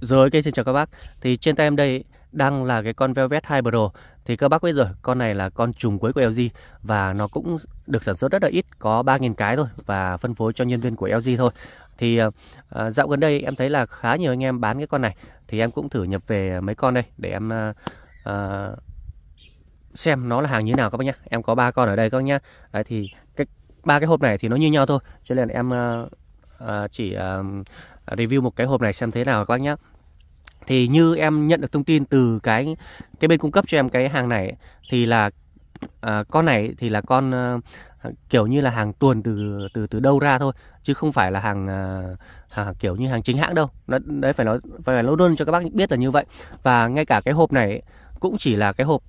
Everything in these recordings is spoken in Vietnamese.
Rồi ok xin chào các bác. Thì trên tay em đây đang là cái con Velvet 2 Pro. Thì các bác biết rồi, con này là con trùng cuối của LG và nó cũng được sản xuất rất là ít, có 3.000 cái thôi và phân phối cho nhân viên của LG thôi. Thì à, dạo gần đây em thấy là khá nhiều anh em bán cái con này. Thì em cũng thử nhập về mấy con đây để em à, xem nó là hàng như nào các bác nhá. Em có ba con ở đây các bác nhá. Đấy thì cái ba cái hộp này thì nó như nhau thôi. Cho nên em à, à, chỉ à, review một cái hộp này xem thế nào các bác nhé thì như em nhận được thông tin từ cái cái bên cung cấp cho em cái hàng này thì là à, con này thì là con à, kiểu như là hàng tuần từ từ từ đâu ra thôi chứ không phải là hàng, à, hàng kiểu như hàng chính hãng đâu nó đấy phải nói phải nói luôn cho các bác biết là như vậy và ngay cả cái hộp này cũng chỉ là cái hộp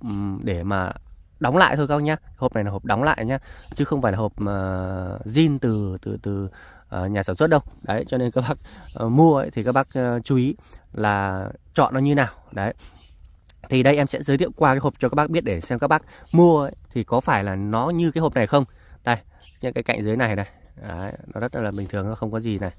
để mà đóng lại thôi các bác nhá hộp này là hộp đóng lại nhá chứ không phải là hộp mà uh, zin từ từ từ Ờ, nhà sản xuất đâu đấy cho nên các bác uh, mua ấy, thì các bác uh, chú ý là chọn nó như nào đấy thì đây em sẽ giới thiệu qua cái hộp cho các bác biết để xem các bác mua ấy, thì có phải là nó như cái hộp này không đây những cái cạnh dưới này này đấy, nó rất là bình thường không có gì này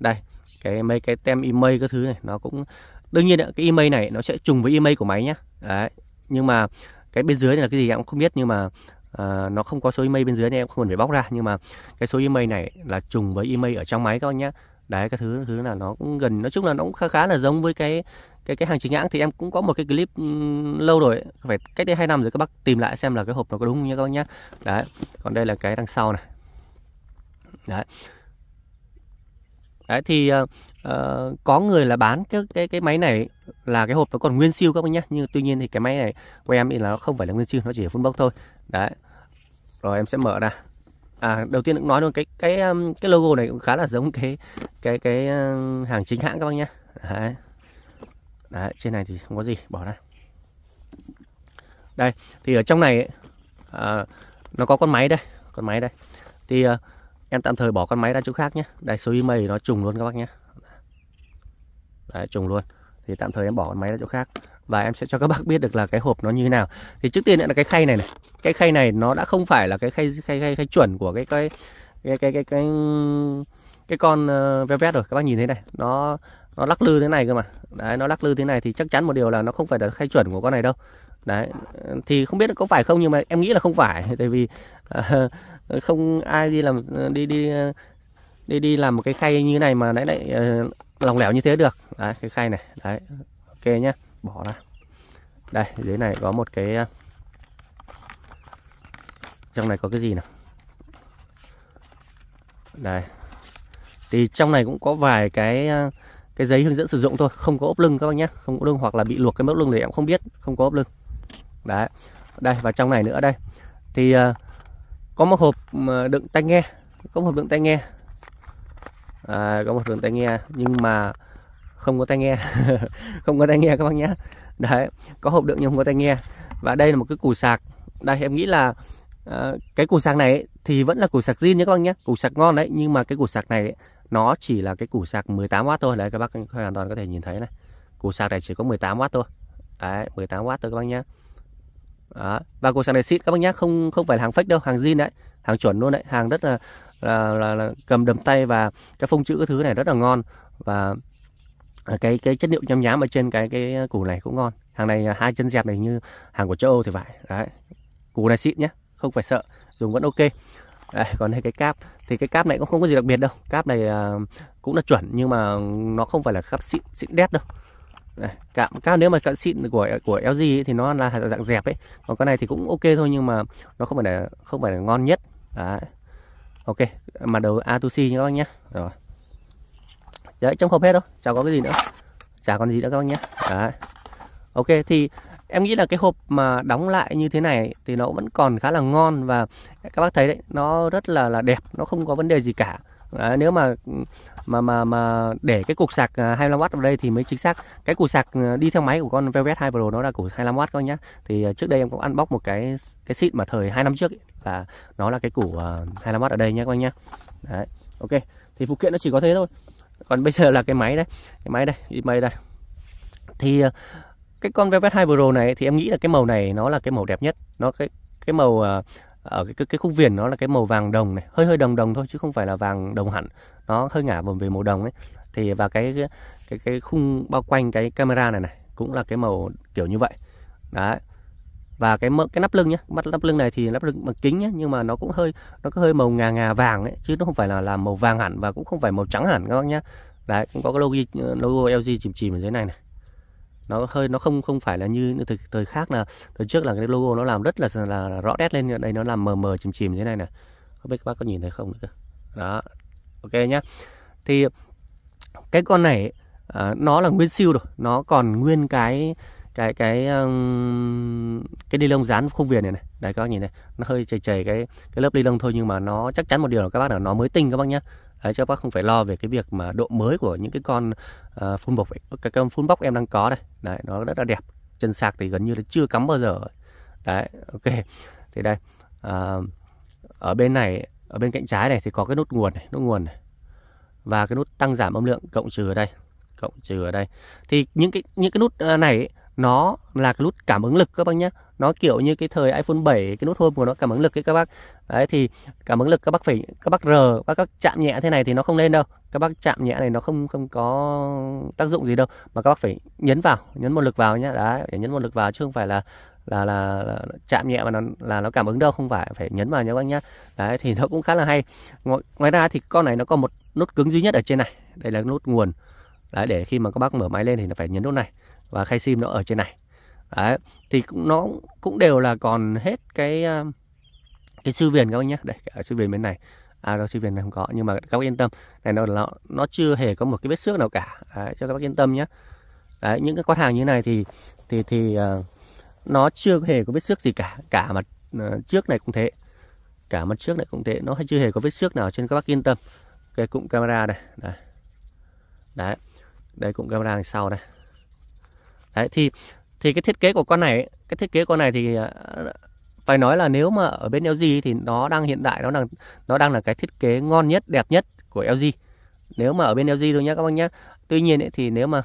đây cái mấy cái tem email các thứ này nó cũng đương nhiên cái email này nó sẽ trùng với email của máy nhá đấy nhưng mà cái bên dưới này là cái gì em cũng không biết nhưng mà Ờ, nó không có số email bên dưới nên em không cần phải bóc ra nhưng mà cái số email này là trùng với email ở trong máy các anh nhé đấy cái thứ thứ là nó cũng gần nói chung là nó cũng khá khá là giống với cái cái cái hàng chính hãng thì em cũng có một cái clip lâu rồi phải cách đây hai năm rồi các bác tìm lại xem là cái hộp nó có đúng không nhé các bác nhé đấy còn đây là cái đằng sau này đấy đấy thì uh, có người là bán cái cái cái máy này là cái hộp nó còn nguyên siêu các bác nhé nhưng tuy nhiên thì cái máy này của em thì là nó không phải là nguyên siêu nó chỉ là full box thôi đấy rồi em sẽ mở ra à đầu tiên cũng nói luôn cái cái um, cái logo này cũng khá là giống cái cái cái um, hàng chính hãng các bác nhé đấy. đấy trên này thì không có gì bỏ ra đây thì ở trong này à, nó có con máy đây con máy đây thì à, em tạm thời bỏ con máy ra chỗ khác nhé đây số email nó trùng luôn các bác nhé đấy, trùng luôn thì tạm thời em bỏ con máy ra chỗ khác và em sẽ cho các bác biết được là cái hộp nó như thế nào thì trước tiên là cái khay này này cái khay này nó đã không phải là cái khay khay khay, khay chuẩn của cái cái cái cái cái cái, cái con uh, velvet rồi các bác nhìn thấy này nó nó lắc lư thế này cơ mà đấy nó lắc lư thế này thì chắc chắn một điều là nó không phải là khay chuẩn của con này đâu đấy thì không biết có phải không nhưng mà em nghĩ là không phải tại vì uh, không ai đi làm đi đi đi đi làm một cái khay như này mà nãy lại uh, ờ, lòng lẻo như thế được đấy cái khay này đấy ok nhá bỏ ra đây dưới này có một cái à, trong này có cái gì nào đây thì trong này cũng có vài cái à, cái giấy hướng dẫn sử dụng thôi không có ốp lưng các bác nhé không có lưng hoặc là bị luộc cái mốc lưng thì em không biết không có ốp lưng đấy đây và trong này nữa đây thì à, có một hộp đựng tai nghe có một hộp đựng tai nghe à, có một đựng tai nghe nhưng mà không có tai nghe không có tai nghe các bác nhé đấy có hộp đựng nhưng không có tai nghe và đây là một cái củ sạc đây em nghĩ là à, cái củ sạc này ấy, thì vẫn là củ sạc zin nhé các bác nhé củ sạc ngon đấy nhưng mà cái củ sạc này ấy, nó chỉ là cái củ sạc 18W thôi đấy các bác hoàn toàn có thể nhìn thấy này củ sạc này chỉ có 18W thôi đấy 18W thôi các bác nhé đó. và củ sạc này xịn các bác nhé không không phải là hàng fake đâu hàng zin đấy hàng chuẩn luôn đấy hàng rất là là, là, là cầm đầm tay và cái phông chữ cái thứ này rất là ngon và À, cái cái chất liệu nhám nhám ở trên cái cái củ này cũng ngon hàng này à, hai chân dẹp này như hàng của châu Âu thì phải đấy củ này xịn nhé không phải sợ dùng vẫn ok Đấy, còn đây cái cáp thì cái cáp này cũng không có gì đặc biệt đâu cáp này à, cũng là chuẩn nhưng mà nó không phải là cáp xịn xịn đét đâu Đấy, cáp nếu mà cáp xịn của của LG ấy, thì nó là dạng dẹp ấy còn cái này thì cũng ok thôi nhưng mà nó không phải là không phải là ngon nhất Đấy. ok mà đầu A nhé các bác nhé rồi đấy trong hộp hết đâu chả có cái gì nữa chả còn gì nữa các bác nhé đấy. ok thì em nghĩ là cái hộp mà đóng lại như thế này thì nó vẫn còn khá là ngon và các bác thấy đấy nó rất là là đẹp nó không có vấn đề gì cả đấy, nếu mà mà mà mà để cái cục sạc 25W à, vào đây thì mới chính xác cái cục sạc à, đi theo máy của con Velvet 2 Pro nó là cục 25W các nhá thì à, trước đây em cũng ăn bóc một cái cái xịn mà thời 2 năm trước ấy, là nó là cái củ 25W ở đây nhé các anh nhá đấy ok thì phụ kiện nó chỉ có thế thôi còn bây giờ là cái máy đấy cái máy đây eBay đây thì ờ, cái con Velvet 2 Pro này thì em nghĩ là cái màu này nó là cái màu đẹp nhất nó cái cái màu ờ, ở cái, cái cái khung viền nó là cái màu vàng đồng này hơi hơi đồng đồng thôi chứ không phải là vàng đồng hẳn nó hơi ngả vòng về màu đồng ấy thì và cái cái cái khung bao quanh cái camera này này cũng là cái màu kiểu như vậy đấy và cái cái nắp lưng nhé mắt nắp lưng này thì nắp lưng bằng kính nhé nhưng mà nó cũng hơi nó có hơi màu ngà ngà vàng ấy chứ nó không phải là là màu vàng hẳn và cũng không phải màu trắng hẳn các bác nhé đấy cũng có cái logo logo LG chìm chìm ở dưới này này nó hơi nó không không phải là như thời, thời khác là thời trước là cái logo nó làm rất là là, là rõ nét lên đây nó làm mờ mờ chìm chìm như thế này này không biết các bác có nhìn thấy không nữa đó ok nhá thì cái con này à, nó là nguyên siêu rồi nó còn nguyên cái cái cái cái ni lông dán không viền này này đấy các bác nhìn này nó hơi chảy chảy cái cái lớp ni lông thôi nhưng mà nó chắc chắn một điều là các bác là nó mới tinh các bác nhé đấy cho các bác không phải lo về cái việc mà độ mới của những cái con uh, phun bọc cái con phun bóc em đang có đây đấy nó rất là đẹp chân sạc thì gần như là chưa cắm bao giờ đấy ok thì đây uh, ở bên này ở bên cạnh trái này thì có cái nút nguồn này nút nguồn này và cái nút tăng giảm âm lượng cộng trừ ở đây cộng trừ ở đây thì những cái những cái nút ờ, này ấy, nó là cái nút cảm ứng lực các bác nhé nó kiểu như cái thời iPhone 7 cái nút home của nó cảm ứng lực ấy các bác đấy thì cảm ứng lực các bác phải các bác rờ các bác chạm nhẹ thế này thì nó không lên đâu các bác chạm nhẹ này nó không không có tác dụng gì đâu mà các bác phải nhấn vào nhấn một lực vào nhá đấy phải nhấn một lực vào chứ không phải là là là, là chạm nhẹ mà nó là nó cảm ứng đâu không phải phải nhấn vào nhá các bác nhá đấy thì nó cũng khá là hay ngoài, ngoài ra thì con này nó có một nút cứng duy nhất ở trên này đây là nút nguồn đấy để khi mà các bác mở máy lên thì nó phải nhấn nút này và khay sim nó ở trên này đấy thì cũng nó cũng đều là còn hết cái cái sư viền các bác nhé đây cả sư viền bên này à đâu sư viền này không có nhưng mà các bác yên tâm này nó nó, nó chưa hề có một cái vết xước nào cả đấy, cho các bác yên tâm nhé đấy những cái con hàng như này thì thì thì uh, nó chưa hề có vết xước gì cả cả mặt à, trước này cũng thế cả mặt trước này cũng thế nó chưa hề có vết xước nào trên các bác yên tâm cái cụm camera này đấy đấy, đấy cụm camera đằng sau này đấy thì thì cái thiết kế của con này cái thiết kế con này thì à, phải nói là nếu mà ở bên LG thì nó đang hiện đại nó đang nó đang là cái thiết kế ngon nhất đẹp nhất của LG nếu mà ở bên LG thôi nhé các bác nhé tuy nhiên ấy, thì nếu mà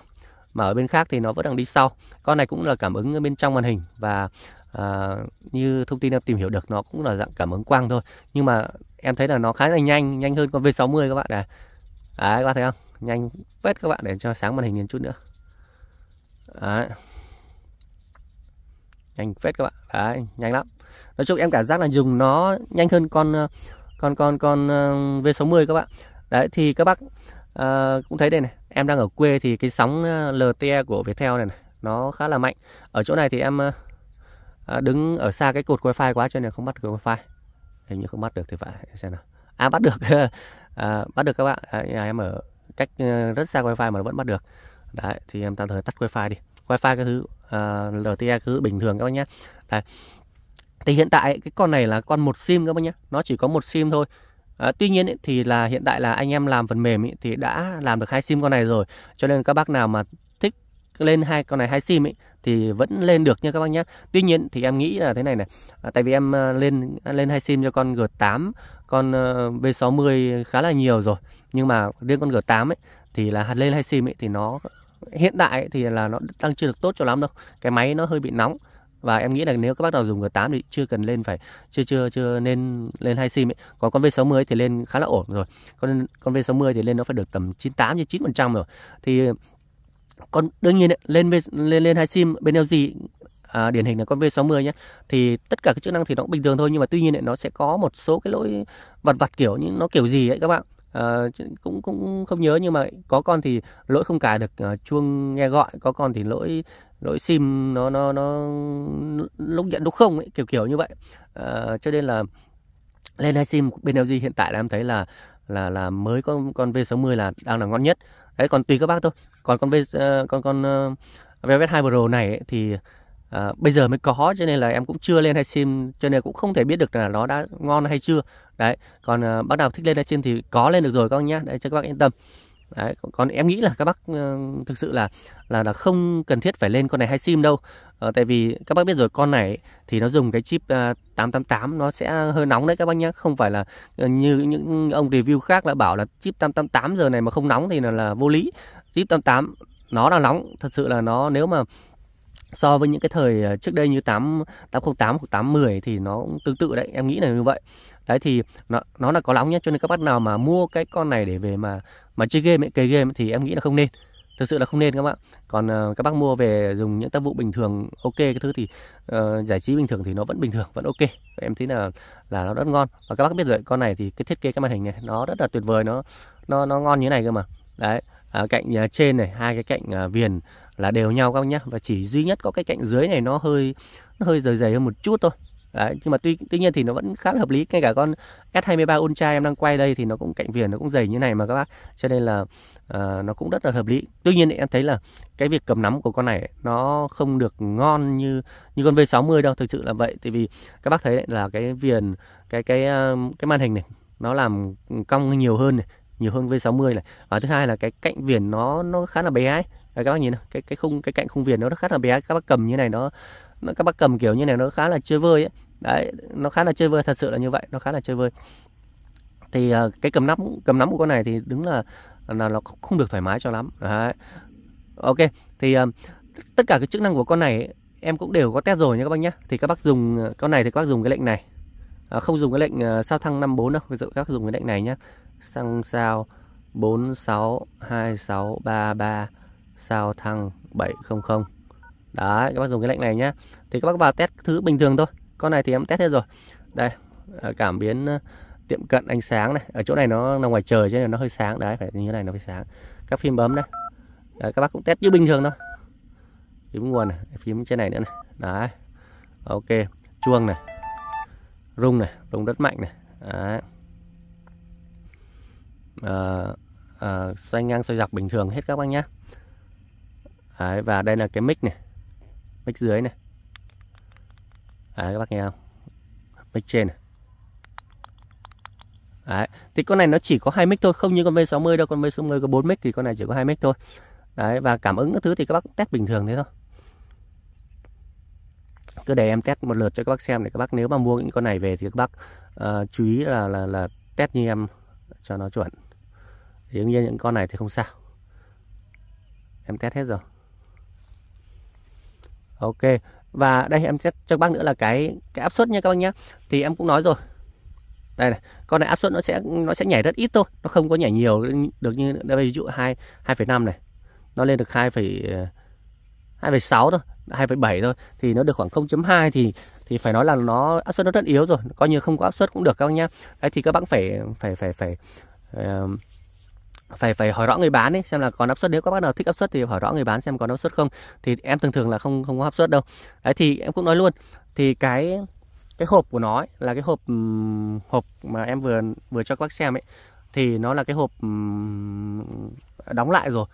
mà ở bên khác thì nó vẫn đang đi sau con này cũng là cảm ứng bên trong màn hình và à, như thông tin em tìm hiểu được nó cũng là dạng cảm ứng quang thôi nhưng mà em thấy là nó khá là nhanh nhanh hơn con V60 các bạn này đấy các bạn thấy không nhanh vết các bạn để cho sáng màn hình lên chút nữa đấy nhanh phết các bạn đấy nhanh lắm nói chung em cảm giác là dùng nó nhanh hơn con ờ, con con con ờ, V60 các bạn đấy thì các bác à, cũng thấy đây này em đang ở quê thì cái sóng LTE của Viettel này, này nó khá là mạnh ở chỗ này thì em à, đứng ở xa cái cột wifi quá cho nên không bắt được wifi hình như không bắt được thì phải xem nào à bắt được à, bắt được các bạn à, nhà em ở cách rất xa wifi mà vẫn bắt được đấy thì em um, tạm thời tắt wifi đi wifi cái thứ uh, ờ, LTE cứ bình thường các bác nhé đấy thì hiện tại cái con này là con một sim các bác nhé nó chỉ có một sim thôi À, tuy nhiên ấy, thì là hiện tại là anh em làm phần mềm ấy, thì đã làm được hai sim con này rồi cho nên các bác nào mà thích lên hai con này hai sim ấy thì vẫn lên được nha các bác nhé tuy nhiên thì em nghĩ là thế này này à, tại vì em ờ, lên lên hai sim cho con G8 con uh, V60 khá là nhiều rồi nhưng mà riêng con G8 ấy thì là lên hai sim ấy thì nó hiện tại thì là nó đang chưa được tốt cho lắm đâu cái máy nó hơi bị nóng và em nghĩ là nếu các bác nào dùng G8 thì chưa cần lên phải chưa chưa chưa nên lên hai sim ấy. Còn con V60 thì lên khá là ổn rồi. Con con V60 thì lên nó phải được tầm 98 đến 9% rồi. Thì con đương nhiên ấy, lên lên lên hai sim bên LG à, điển hình là con V60 nhé thì tất cả các chức năng thì nó cũng bình thường thôi nhưng mà tuy nhiên ấy, nó sẽ có một số cái lỗi vặt vặt kiểu như nó kiểu gì ấy các bạn uh, cũng cũng không nhớ nhưng mà có con thì lỗi không cài được uh, chuông nghe gọi có con thì lỗi lỗi sim nó nó nó lúc nhận lúc không ấy, kiểu kiểu như vậy uh, cho nên là lên hai sim bên LG hiện tại là em thấy là là là mới con con V60 là đang là ngon nhất đấy còn tùy các bác thôi còn con V uh, con con uh, Velvet 2 Pro này ấy, thì à, bây giờ mới có cho nên là em cũng chưa lên hay sim cho nên cũng không thể biết được là nó đã ngon hay chưa đấy còn à, bác nào thích lên hay sim thì có lên được rồi các bác nhé đấy cho các bác yên tâm đấy còn em nghĩ là các bác uh, thực sự là là là không cần thiết phải lên con này hay sim đâu uh, tại vì các bác biết rồi con này thì nó dùng cái chip uh, à, 888 nó sẽ hơi nóng đấy các bác nhé không phải là ờ, như những ông review khác đã bảo là chip 888 giờ này mà không nóng thì là, là vô lý chip 88 nó là nóng thật sự là nó nếu mà so với những cái thời ờ, trước đây như 8 808 hoặc 810 thì nó cũng tương tự đấy em nghĩ là như vậy đấy thì nó nó là có nóng nhé cho nên các bác nào mà mua cái con này để về mà mà chơi game ấy, cày game ấy, thì em nghĩ là không nên thực sự là không nên các bạn còn uh, các bác mua về dùng những tác vụ bình thường ok cái thứ thì uh, giải trí bình thường thì nó vẫn bình thường vẫn ok em thấy là là nó rất ngon và các bác biết rồi con này thì cái thiết kế cái màn hình này nó rất là tuyệt vời nó nó nó ngon như thế này cơ mà đấy à, cạnh à, trên này hai cái cạnh à, viền là đều nhau các bác nhá và chỉ duy nhất có cái cạnh dưới này nó hơi nó hơi rời rời hơn một chút thôi Đấy, nhưng mà tuy tuy nhiên thì nó vẫn khá là hợp lý ngay cả con S23 Ultra em đang quay đây thì nó cũng cạnh viền nó cũng dày như này mà các bác cho nên là uh, nó cũng rất là hợp lý tuy nhiên em thấy là cái việc cầm nắm của con này nó không được ngon như như con V60 đâu thực sự là vậy tại vì các bác thấy là cái viền cái cái à, cái màn hình này nó làm cong nhiều hơn này nhiều hơn V60 này Và thứ hai là cái cạnh viền nó nó khá là bé ấy. À, các bác nhìn này, cái cái khung cái cạnh khung viền nó khá là bé các bác cầm như này nó, nó các bác cầm kiểu như này nó khá là chơi vơi ấy. đấy nó khá là chơi vơi thật sự là như vậy nó khá là chơi vơi thì à, cái cầm nắm cầm nắm của con này thì đúng là là nó không được thoải mái cho lắm đấy ok thì à, tất cả cái chức năng của con này ấy, em cũng đều có test rồi nha các bác nhé thì các bác dùng ờ, con này thì các bác dùng cái lệnh này à, không dùng cái lệnh sao thăng 54 đâu ví dụ các bác dùng cái lệnh này nhé xăng sao 462633 sao thăng 700. Đấy, các bác dùng cái lệnh này nhé. Thì các bác vào test thứ bình thường thôi. Con này thì em test hết rồi. Đây, à, cảm biến à, tiệm cận ánh sáng này. Ở chỗ này nó là ngoài trời cho nên nó hơi sáng. Đấy, phải như thế này nó phải sáng. Các phim bấm đây. Đấy, các bác cũng test như bình thường thôi. Phím nguồn này, phím trên này nữa này. Đấy. Ok, chuông này. Rung này, rung rất mạnh này. Đấy. Ờ, ờ, xoay ngang xoay dọc bình thường hết các bác nhé Đấy, và đây là cái mic này mic dưới này Đấy, các bác nghe không mic trên này Đấy. Thì con này nó chỉ có hai mic thôi, không như con V60 đâu, con V60 có 4 mic thì con này chỉ có hai mic thôi. Đấy và cảm ứng các thứ thì các bác test bình thường thế thôi. Cứ để em test một lượt cho các bác xem để các bác nếu mà mua những con này về thì các bác uh, chú ý là là là test như em cho nó chuẩn thì đương nhiên những con này thì không sao em test hết rồi ok và đây em test cho các bác nữa là cái cái áp suất nha các bác nhé thì em cũng nói rồi đây này con này áp suất nó sẽ nó sẽ nhảy rất ít thôi nó không có nhảy nhiều được như đây ví dụ hai hai năm này nó lên được hai hai sáu thôi hai bảy thôi thì nó được khoảng 0.2 thì thì phải nói là nó áp suất nó rất yếu rồi coi như không có áp suất cũng được các bác nhá đấy thì các bác phải phải phải phải uh, phải phải hỏi rõ người bán ấy, xem là còn áp suất nếu các bác nào thích áp suất thì hỏi rõ người bán xem còn áp suất không thì em thường thường là không không có áp suất đâu đấy thì em cũng nói luôn thì cái cái hộp của nó ấy, là cái hộp hộp mà em vừa vừa cho các bác xem ấy thì nó là cái hộp đóng lại rồi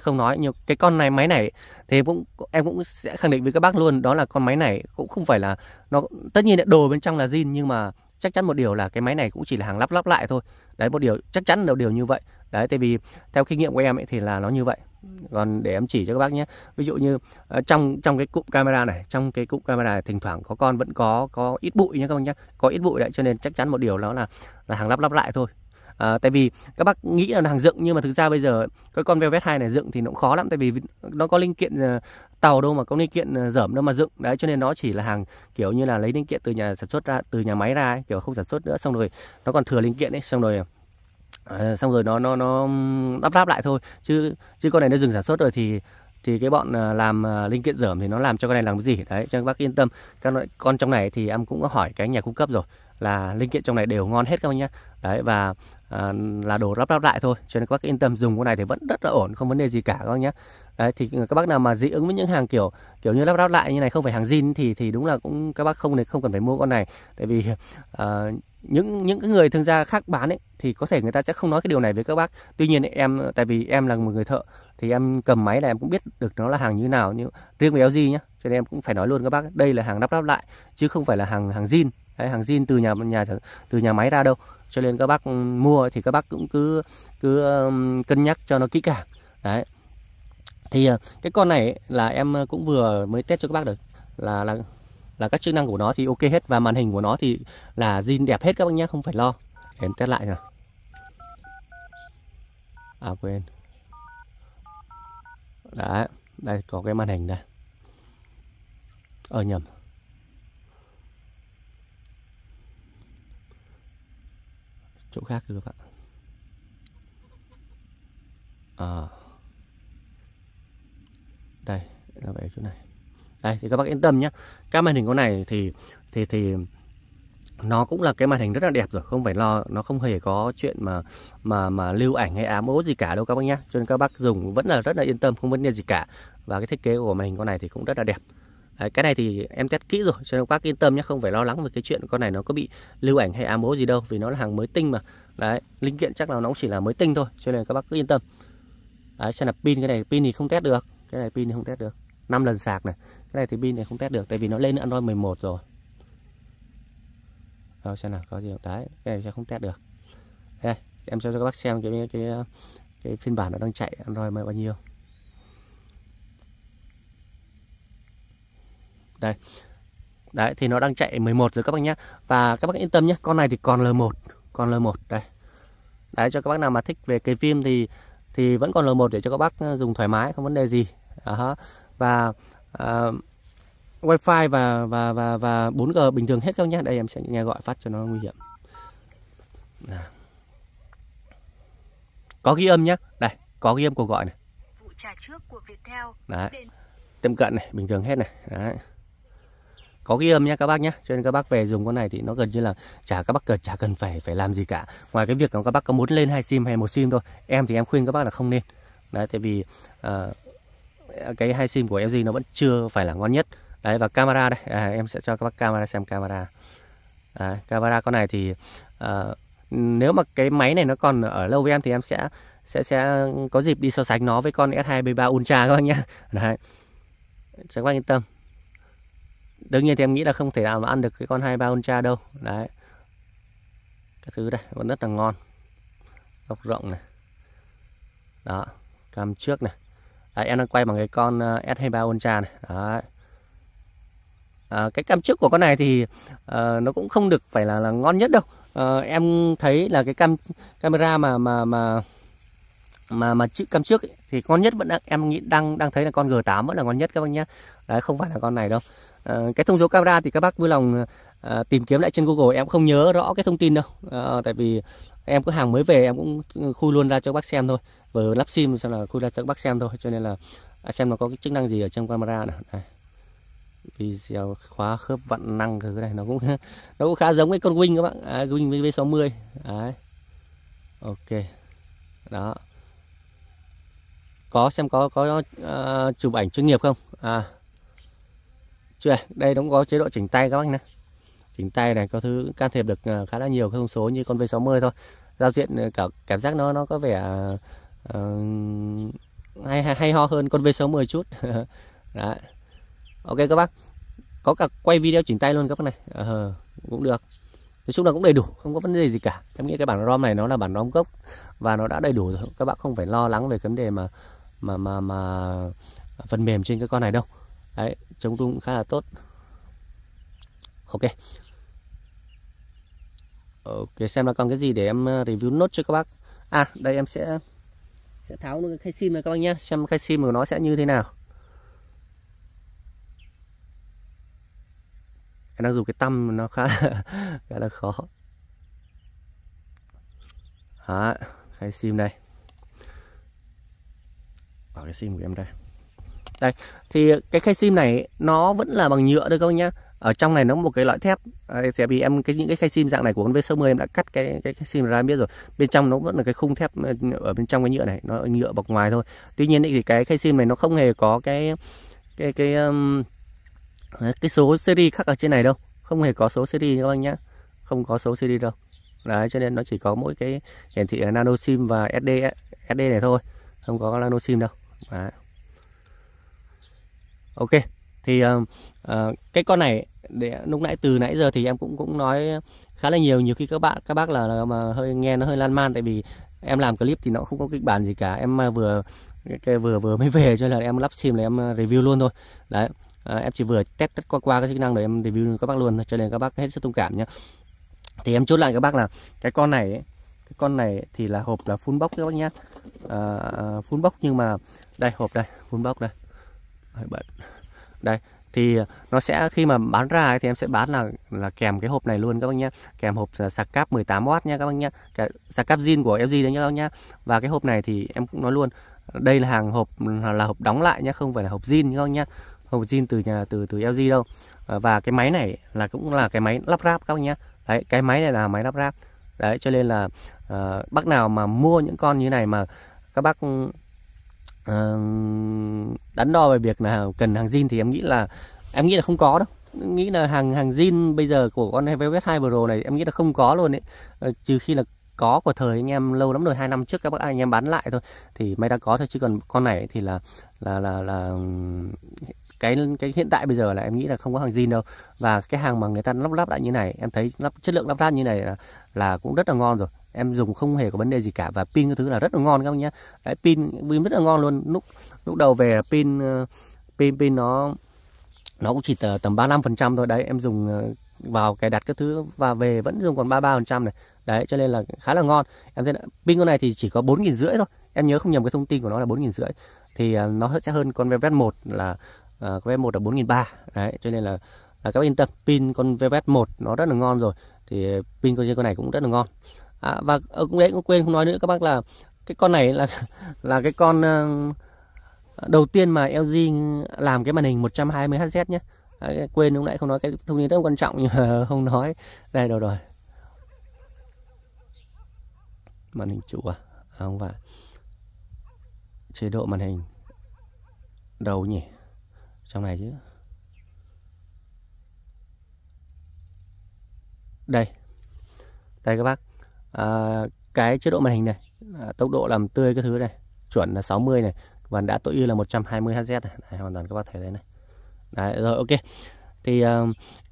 không nói nhiều cái con này máy này thì cũng em cũng sẽ khẳng định với các bác luôn đó là con máy này cũng không phải là nó tất nhiên là đồ bên trong là zin nhưng mà chắc chắn một điều là cái máy này cũng chỉ là hàng lắp lắp lại thôi đấy một điều chắc chắn là điều như vậy đấy tại vì theo kinh nghiệm của em ấy thì là nó như vậy còn để em chỉ cho các bác nhé ví dụ như ờ, trong trong cái cụm camera này trong cái cụm camera này, thỉnh thoảng có con vẫn có có ít bụi nhé các bác nhé có ít bụi đấy cho nên chắc chắn một điều đó là là hàng lắp lắp lại thôi À, tại vì các bác nghĩ là hàng dựng nhưng mà thực ra bây giờ cái con Velvet 2 này dựng thì nó cũng khó lắm tại vì nó có linh kiện ờ, tàu đâu mà có linh kiện dởm đâu mà dựng đấy cho nên nó chỉ là hàng kiểu như là lấy linh kiện từ nhà sản xuất ra từ nhà máy ra ấy, kiểu không sản xuất nữa xong rồi nó còn thừa linh kiện ấy xong rồi à, xong rồi nó nó nó đắp ráp lại thôi chứ chứ con này nó dừng sản xuất rồi thì thì cái bọn à, làm à, linh kiện dởm thì nó làm cho con này làm cái gì đấy cho các bác yên tâm các loại con trong này thì em cũng có hỏi cái nhà cung cấp rồi là linh kiện trong này đều ngon hết các bác nhé đấy và à, là đồ lắp ráp lại thôi cho nên các bác yên tâm dùng con này thì vẫn rất là ổn không vấn đề gì cả các bác nhé đấy thì các bác nào mà dị ứng với những hàng kiểu kiểu như lắp ráp lại như này không phải hàng zin thì thì đúng là cũng các bác không không cần phải mua con này tại vì uh, những những cái người thương gia khác bán ấy thì có thể người ta sẽ không nói cái điều này với các bác tuy nhiên em tại vì em là một người thợ thì em cầm máy là em cũng biết được nó là hàng như nào như riêng về LG nhá cho nên em cũng phải nói luôn các bác đây là hàng lắp ráp lại chứ không phải là hàng hàng zin Đấy, hàng zin từ nhà nhà từ nhà máy ra đâu cho nên các bác ừ, mua thì các bác cũng cứ cứ um, cân nhắc cho nó kỹ càng đấy thì ờ, cái con này là em ờ, cũng vừa mới test cho các bác được là là là các chức năng của nó thì ok hết và màn hình của nó thì là zin đẹp hết các bác nhé không phải lo em test lại nào à quên đã đây có cái màn hình đây ờ nhầm chỗ khác cơ các bạn à đây là về chỗ này đây thì các bác yên tâm nhé các màn hình con này thì thì thì nó cũng là cái màn hình rất là đẹp rồi không phải lo nó không hề có chuyện mà mà mà lưu ảnh hay ám ố gì cả đâu các bác nhé cho nên các bác dùng vẫn là rất là yên tâm không vấn đề gì cả và cái thiết kế của màn hình con này thì cũng rất là đẹp Đấy, cái này thì em test kỹ rồi cho nên các bác yên tâm nhé không phải lo lắng về cái chuyện con này nó có bị lưu ảnh hay ám ố gì đâu vì nó là hàng mới tinh mà đấy linh kiện chắc là nó cũng chỉ là mới tinh thôi cho nên các bác cứ yên tâm đấy xem là pin cái này pin thì không test được cái này pin thì không test được 5 lần sạc này cái này thì pin này không test được tại vì nó lên Android 11 rồi đâu xem nào có gì không? đấy cái này sẽ không test được đây em cho các bác xem cái cái cái, phiên bản nó đang chạy Android bao nhiêu đây đấy thì nó đang chạy 11 rồi các bác nhé và các bác yên tâm nhé con này thì còn L1 còn L1 đây đấy cho các bác nào mà thích về cái phim thì thì vẫn còn L1 để cho các bác ờ, dùng thoải mái không vấn đề gì đó. và uh, wifi và và và và 4G bình thường hết các nhé đây em sẽ nghe gọi phát cho nó nguy hiểm có ghi âm nhé đây có ghi âm cuộc gọi này đấy tiệm cận này bình thường hết này đấy có ghi âm nhé các bác nhé cho nên các bác về dùng con này thì nó gần như là chả các bác cần chả cần phải phải làm gì cả ngoài cái việc là các bác có muốn lên hai sim hay một sim thôi em thì em khuyên các bác là không nên đấy tại vì uh, cái hai sim của LG nó vẫn chưa phải là ngon nhất đấy và camera đây à, em sẽ cho các bác camera xem camera đấy, camera con này thì à, nếu mà cái máy này nó còn ở lâu với em thì em sẽ sẽ sẽ có dịp đi so sánh nó với con S2 B3 Ultra các bác nhé đấy cho các bác yên tâm đương nhiên thì em nghĩ là không thể nào mà ăn được cái con 23 Ultra đâu đấy cái thứ đây vẫn rất là ngon góc rộng này đó cam trước này Đấy, em đang quay bằng cái con ờ, S23 Ultra này. Đấy. À, cái cam trước của con này thì à, nó cũng không được phải là là ngon nhất đâu. À, em thấy là cái cam camera mà mà mà mà mà chữ cam trước ấy, thì ngon nhất vẫn đang, em nghĩ đang đang thấy là con G8 vẫn là ngon nhất các bác nhé. Đấy không phải là con này đâu. À, cái thông số camera thì các bác vui lòng à, tìm kiếm lại trên Google em không nhớ rõ cái thông tin đâu. À, tại vì em cứ hàng mới về em cũng khui luôn ra cho bác xem thôi vừa lắp sim xong là khui ra cho bác xem thôi cho nên là à, xem nó có cái chức năng gì ở trong camera này, này. video khóa khớp vặn năng thứ này nó cũng nó cũng khá giống cái con win các bạn à, win v 60 đấy ok đó có xem có có uh, chụp ảnh chuyên nghiệp không à chưa đây nó cũng có chế độ chỉnh tay các bác này chỉnh tay này có thứ can thiệp được ờ, khá là nhiều các thông số như con V60 thôi giao diện ờ, cả cảm giác nó nó có vẻ uh, hay, hay hay ho hơn con V60 chút Đấy. ok các bác có cả quay video chỉnh tay luôn các bác này à, cũng được nói chung là cũng đầy đủ không có vấn đề gì cả em nghĩ cái bản rom này nó là bản rom gốc và nó đã đầy đủ rồi các bạn không phải lo lắng về vấn đề mà mà mà mà phần mềm trên cái con này đâu đấy chống rung khá là tốt ok Ok xem là còn cái gì để em ờ, review nốt cho các bác À đây em sẽ sẽ tháo cái khay sim này các bác nhé Xem khay sim của nó sẽ như thế nào Em đang dùng cái tăm nó khá là, khá là khó Đó, khay sim đây Bỏ cái sim của em đây đây thì cái khay sim này nó vẫn là bằng nhựa đây các bác nhá ở trong này nó một cái loại thép thì vì em cái những cái khay sim dạng này của con V60 em đã cắt cái cái, cái sim ra em biết rồi bên trong nó vẫn là cái khung thép ờ, ở bên trong cái nhựa này nó nhựa bọc ngoài thôi tuy nhiên thì cái khay sim này nó không hề có cái cái cái um, cái số series khắc ở trên này đâu không hề có số series các anh nhá không có số series đâu đấy cho nên nó chỉ có mỗi cái hiển thị nano sim và sd sd này thôi không có nano sim đâu đấy. ok thì Ờ, cái con này để lúc nãy từ nãy giờ thì em cũng cũng nói khá là nhiều nhiều khi các bạn các bác là, là mà hơi nghe nó hơi lan man tại vì em làm clip thì nó không có kịch bản gì cả em à, vừa cái vừa vừa mới về cho nên là em lắp sim là em à, review luôn thôi đấy à, em chỉ vừa test tất qua qua cái chức năng để em review các bác luôn cho nên các bác hết sức thông cảm nhé thì em chốt lại các bác là cái con này cái con này thì là hộp là full box các bác nhé, à, ờ, ờ, full box nhưng mà đây hộp đây full box đây đây thì ờ, nó sẽ khi mà bán ra thì em sẽ bán là là kèm cái hộp này luôn các bác nhé kèm hộp ờ, sạc cáp 18W nha các bác nhé sạc cáp zin của FG đấy nhé các bác nhé và cái hộp này thì em cũng nói luôn đây là hàng hộp là, hộp đóng lại nhé không phải là hộp zin các bác nhé hộp zin từ nhà từ từ LG đâu ờ, và cái máy này là cũng là cái máy lắp ráp các bác nhé đấy cái máy này là máy lắp ráp đấy cho nên là uh, bác nào mà mua những con như này mà các bác Ờ, đắn đo về việc là cần hàng zin thì em nghĩ là em nghĩ là không có đâu nghĩ là hàng hàng zin bây giờ của con Velvet 2 Pro này em nghĩ là không có luôn đấy ờ, trừ khi là có của thời anh em lâu lắm rồi hai năm trước các bác anh em bán lại thôi thì may đã có thôi chứ còn con này thì là là là là cái cái hiện tại bây giờ là em nghĩ là không có hàng zin đâu và cái hàng mà người ta lắp ráp lại như này em thấy lắp chất lượng lắp ráp như này là, là cũng rất là ngon rồi em dùng không hề có vấn đề gì cả và pin cái thứ là rất là ngon các bác nhé đấy, pin pin rất là ngon luôn lúc lúc đầu về pin ờ, pin pin nó nó cũng chỉ tầm 35 phần trăm thôi đấy em dùng ờ, vào cái đặt các thứ và về vẫn dùng còn 33 phần trăm này đấy cho nên là khá là ngon em thấy là, pin con này thì chỉ có bốn nghìn rưỡi thôi em nhớ không nhầm cái thông tin của nó là bốn nghìn rưỡi thì ờ, nó sẽ hơn con Velvet 1 là con Velvet 1 là bốn nghìn ba đấy cho nên là, là các bạn yên tâm pin con Velvet 1 nó rất là ngon rồi thì pin con như con này cũng rất là ngon à, và ở ờ, cũng đấy cũng quên không nói nữa các bác là cái con này là là cái con ờ, đầu tiên mà LG làm cái màn hình 120 Hz nhé à, quên lúc nãy không nói cái thông tin rất quan trọng nhưng không nói đây đâu rồi màn hình chủ à, à không phải chế độ màn hình đầu nhỉ trong này chứ đây đây các bác à, cái chế độ màn hình này à, tốc độ làm tươi cái thứ này chuẩn là 60 này và đã tối ưu là 120 Hz này đấy, hoàn toàn các bác thấy đấy này đấy rồi ok thì uh,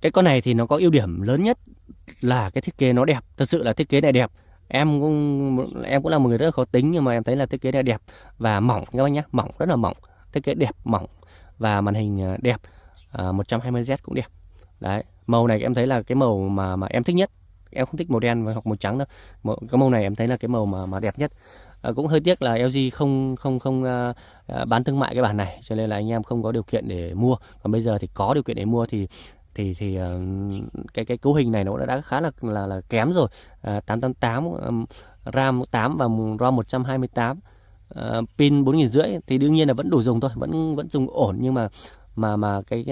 cái con này thì nó có ưu điểm lớn nhất là cái thiết kế nó đẹp thật sự là thiết kế này đẹp em cũng em cũng là một người rất là khó tính nhưng mà em thấy là thiết kế này đẹp và mỏng các bác nhé mỏng rất là mỏng thiết kế đẹp mỏng và màn hình đẹp uh, 120 Hz cũng đẹp đấy màu này em thấy là cái màu mà mà em thích nhất em không thích màu đen và hoặc màu trắng đâu màu, cái màu này em thấy là cái màu mà mà đẹp nhất à, cũng hơi tiếc là LG không không không à, à, bán thương mại cái bản này cho nên là anh em không có điều kiện để mua còn bây giờ thì có điều kiện để mua thì thì thì à, cái cái cấu hình này nó đã, đã khá là là là kém rồi à, 888 RAM 8 và ROM 128 à, pin 4 rưỡi thì đương nhiên là vẫn đủ dùng thôi vẫn vẫn dùng ổn nhưng mà mà mà cái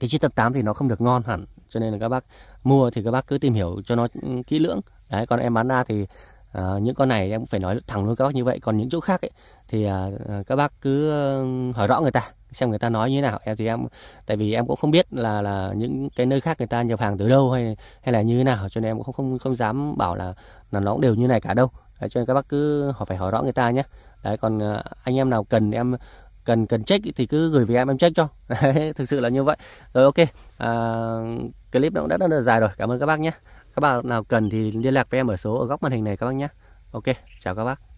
cái chiếc tập 8 thì nó không được ngon hẳn cho nên là các bác mua thì các bác cứ tìm hiểu cho nó ừ, kỹ lưỡng đấy còn em bán ra thì à, những con này em cũng phải nói thẳng luôn các bác như vậy còn những chỗ khác ấy, thì à, các bác cứ ừ, hỏi rõ người ta xem người ta nói như thế nào em thì em tại vì em cũng không biết là là những cái nơi khác người ta nhập hàng từ đâu hay hay là như thế nào cho nên em cũng không không dám bảo là là nó cũng đều như này cả đâu đấy, cho nên các bác cứ hỏi phải hỏi rõ người ta nhé đấy còn anh em nào cần em cần cần check thì cứ gửi về em em check cho thực sự là như vậy rồi ok à, clip nó cũng đã rất là dài rồi cảm ơn các bác nhé các bạn nào cần thì liên lạc với em ở số ở góc màn hình này các bác nhé ok chào các bác